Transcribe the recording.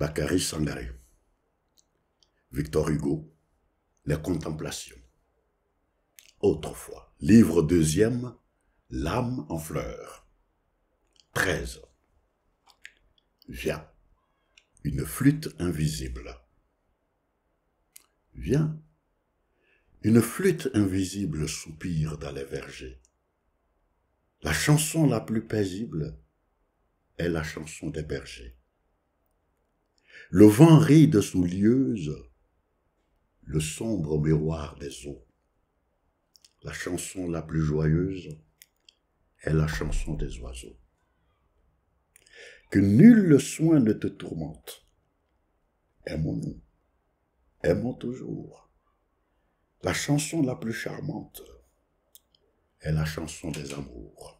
Bacaris Sangaré, Victor Hugo, Les Contemplations. Autrefois, livre deuxième, L'âme en fleurs. 13. Viens, une flûte invisible. Viens, une flûte invisible soupire dans les vergers. La chanson la plus paisible est la chanson des bergers. Le vent ride sous Soulieuse, le sombre miroir des eaux. La chanson la plus joyeuse est la chanson des oiseaux. Que nul soin ne te tourmente. Aimons-nous, aimons toujours. La chanson la plus charmante est la chanson des amours.